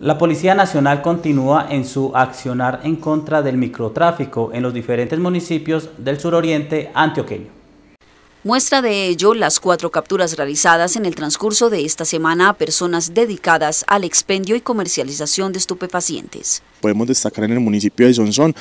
La Policía Nacional continúa en su accionar en contra del microtráfico en los diferentes municipios del suroriente antioqueño. Muestra de ello las cuatro capturas realizadas en el transcurso de esta semana a personas dedicadas al expendio y comercialización de estupefacientes podemos destacar en el municipio de Sonsón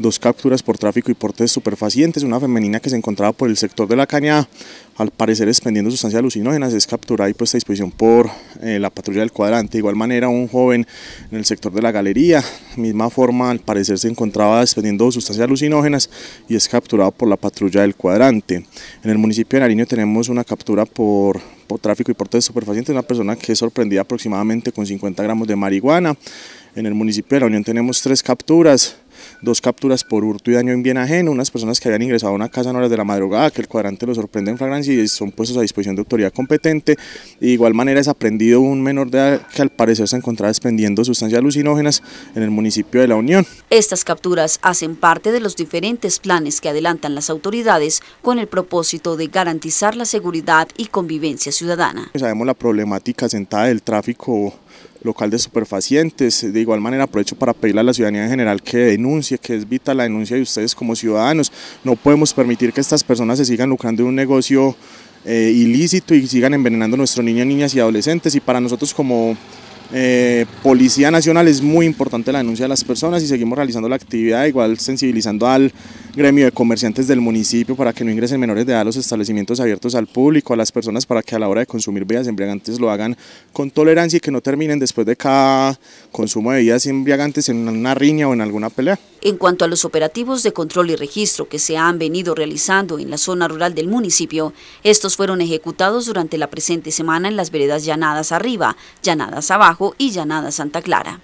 dos capturas por tráfico y porte de superfacientes, una femenina que se encontraba por el sector de la cañada, al parecer expendiendo sustancias alucinógenas, es capturada y puesta a disposición por eh, la patrulla del cuadrante. De igual manera, un joven en el sector de la galería, misma forma, al parecer se encontraba expendiendo sustancias alucinógenas y es capturado por la patrulla del cuadrante. En el municipio de Nariño tenemos una captura por por tráfico y porte de superfacientes, una persona que es sorprendida aproximadamente con 50 gramos de marihuana. En el municipio de La Unión tenemos tres capturas, dos capturas por hurto y daño en bien ajeno, unas personas que habían ingresado a una casa en horas de la madrugada, que el cuadrante lo sorprende en flagrancia y son puestos a disposición de autoridad competente. de igual manera es aprendido un menor de edad que al parecer se encontraba expendiendo sustancias alucinógenas en el municipio de La Unión. Estas capturas hacen parte de los diferentes planes que adelantan las autoridades con el propósito de garantizar la seguridad y convivencia ciudadana. Pues sabemos la problemática sentada del tráfico local de superfacientes. De igual manera aprovecho para pedirle a la ciudadanía en general que denuncie, que es vital la denuncia de ustedes como ciudadanos. No podemos permitir que estas personas se sigan lucrando en un negocio eh, ilícito y sigan envenenando a nuestros niños, niñas y adolescentes. Y para nosotros como eh, Policía Nacional es muy importante la denuncia de las personas y seguimos realizando la actividad, igual sensibilizando al gremio de comerciantes del municipio para que no ingresen menores de edad a los establecimientos abiertos al público, a las personas para que a la hora de consumir bebidas embriagantes lo hagan con tolerancia y que no terminen después de cada consumo de bebidas embriagantes en una riña o en alguna pelea. En cuanto a los operativos de control y registro que se han venido realizando en la zona rural del municipio, estos fueron ejecutados durante la presente semana en las veredas Llanadas Arriba, Llanadas Abajo, y Llanada Santa Clara.